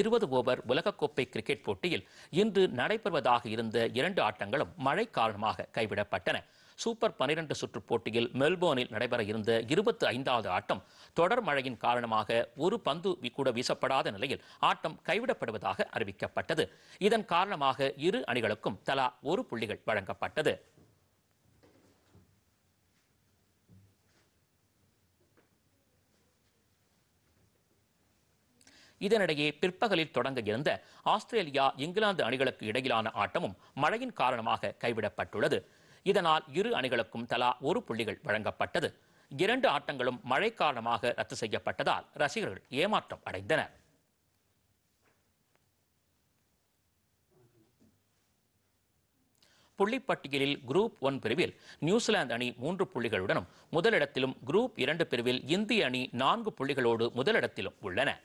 இருபது ஓவர் உலகக்கோப்பை கிரிக்கெட் போட்டியில் இன்று நடைபெறுவதாக இருந்த இரண்டு ஆட்டங்களும் மழை காரணமாக கைவிடப்பட்டன சூப்பர் பனிரெண்டு சுற்று போட்டியில் மெல்போர்னில் நடைபெற இருந்த இருபத்தி ஐந்தாவது ஆட்டம் தொடர் மழையின் காரணமாக ஒரு பந்து கூட வீசப்படாத நிலையில் ஆட்டம் கைவிடப்படுவதாக அறிவிக்கப்பட்டது இதன் காரணமாக இரு அணிகளுக்கும் தலா ஒரு புள்ளிகள் வழங்கப்பட்டது இதனிடையே பிற்பகலில் தொடங்க இருந்த ஆஸ்திரேலியா இங்கிலாந்து அணிகளுக்கு இடையிலான ஆட்டமும் மழையின் காரணமாக கைவிடப்பட்டுள்ளது இதனால் இரு அணிகளுக்கும் தலா ஒரு புள்ளிகள் வழங்கப்பட்டது இரண்டு ஆட்டங்களும் மழை காரணமாக ரத்து செய்யப்பட்டதால் ரசிகர்கள் ஏமாற்றம் அடைந்தனர் புள்ளிப்பட்டியலில் குரூப் ஒன் பிரிவில் நியூசிலாந்து அணி மூன்று புள்ளிகளுடனும் முதலிடத்திலும் குரூப் இரண்டு பிரிவில் இந்திய அணி நான்கு புள்ளிகளோடு முதலிடத்திலும் உள்ளன